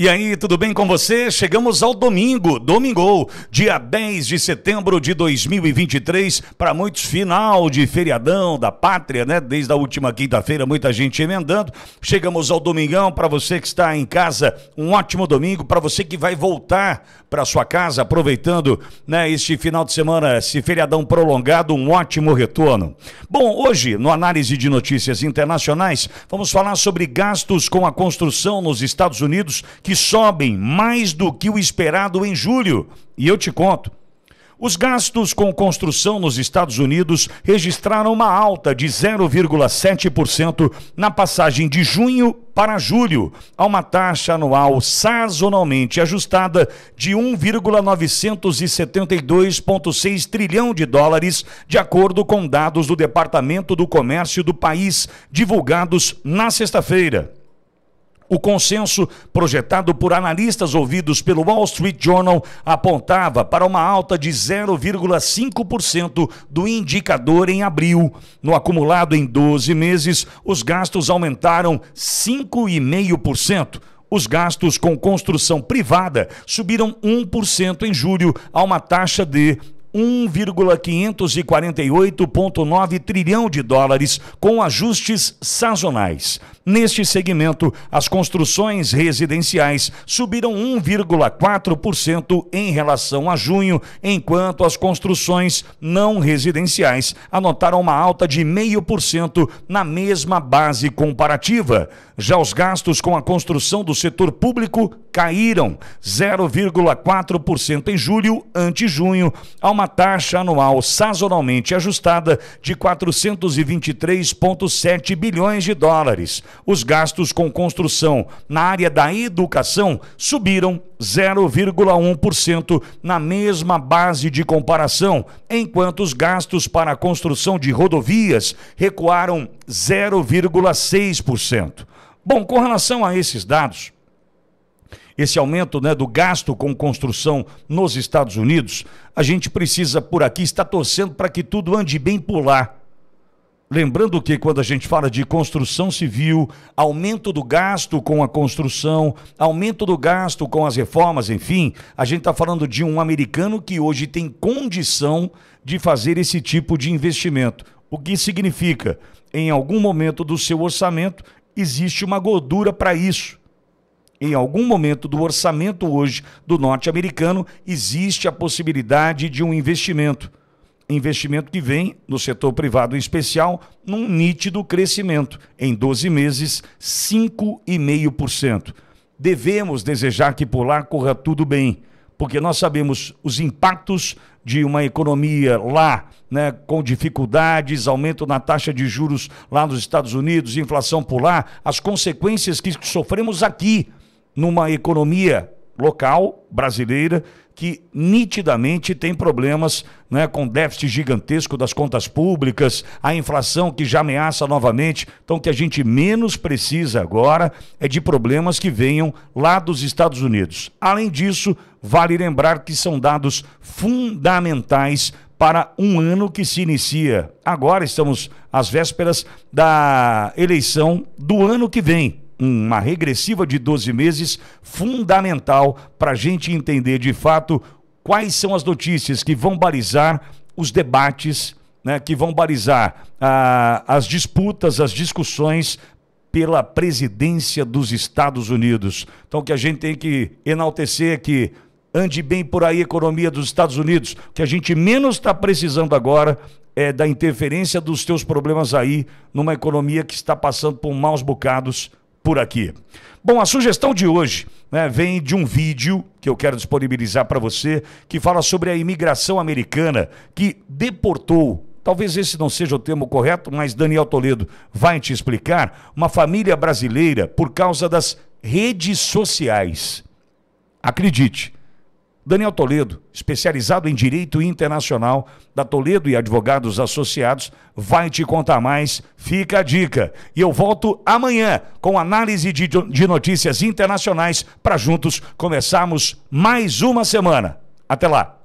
E aí, tudo bem com você? Chegamos ao domingo, domingo, dia 10 de setembro de 2023, para muitos final de feriadão da pátria, né? Desde a última quinta-feira, muita gente emendando. Chegamos ao domingão, para você que está em casa, um ótimo domingo, para você que vai voltar para sua casa, aproveitando, né, este final de semana, esse feriadão prolongado, um ótimo retorno. Bom, hoje, no análise de notícias internacionais, vamos falar sobre gastos com a construção nos Estados Unidos que que sobem mais do que o esperado em julho. E eu te conto. Os gastos com construção nos Estados Unidos registraram uma alta de 0,7% na passagem de junho para julho, a uma taxa anual sazonalmente ajustada de 1,972,6 trilhão de dólares, de acordo com dados do Departamento do Comércio do país divulgados na sexta-feira. O consenso projetado por analistas ouvidos pelo Wall Street Journal apontava para uma alta de 0,5% do indicador em abril. No acumulado em 12 meses, os gastos aumentaram 5,5%. Os gastos com construção privada subiram 1% em julho, a uma taxa de 1,548,9 trilhão de dólares, com ajustes sazonais. Neste segmento, as construções residenciais subiram 1,4% em relação a junho, enquanto as construções não residenciais anotaram uma alta de 0,5% na mesma base comparativa. Já os gastos com a construção do setor público caíram 0,4% em julho ante junho, a uma taxa anual sazonalmente ajustada de 423,7 bilhões de dólares. Os gastos com construção na área da educação subiram 0,1% na mesma base de comparação, enquanto os gastos para a construção de rodovias recuaram 0,6%. Bom, com relação a esses dados, esse aumento né, do gasto com construção nos Estados Unidos, a gente precisa por aqui estar torcendo para que tudo ande bem por lá Lembrando que quando a gente fala de construção civil, aumento do gasto com a construção, aumento do gasto com as reformas, enfim, a gente está falando de um americano que hoje tem condição de fazer esse tipo de investimento. O que significa? Em algum momento do seu orçamento existe uma gordura para isso. Em algum momento do orçamento hoje do norte-americano existe a possibilidade de um investimento investimento que vem no setor privado em especial num nítido crescimento, em 12 meses, 5,5%. Devemos desejar que por lá corra tudo bem, porque nós sabemos os impactos de uma economia lá, né, com dificuldades, aumento na taxa de juros lá nos Estados Unidos, inflação por lá, as consequências que sofremos aqui numa economia local brasileira que nitidamente tem problemas né, com déficit gigantesco das contas públicas, a inflação que já ameaça novamente. Então, o que a gente menos precisa agora é de problemas que venham lá dos Estados Unidos. Além disso, vale lembrar que são dados fundamentais para um ano que se inicia. Agora estamos às vésperas da eleição do ano que vem uma regressiva de 12 meses fundamental para a gente entender de fato quais são as notícias que vão balizar os debates, né, que vão balizar ah, as disputas, as discussões pela presidência dos Estados Unidos. Então, que a gente tem que enaltecer é que ande bem por aí a economia dos Estados Unidos, que a gente menos está precisando agora é da interferência dos teus problemas aí numa economia que está passando por maus bocados por aqui. Bom, a sugestão de hoje né, vem de um vídeo que eu quero disponibilizar para você, que fala sobre a imigração americana que deportou. Talvez esse não seja o termo correto, mas Daniel Toledo vai te explicar. Uma família brasileira por causa das redes sociais. Acredite, Daniel Toledo, especializado em direito internacional da Toledo e Advogados Associados, vai te contar mais. Fica a dica. E eu volto amanhã com análise de, de notícias internacionais para juntos começarmos mais uma semana. Até lá.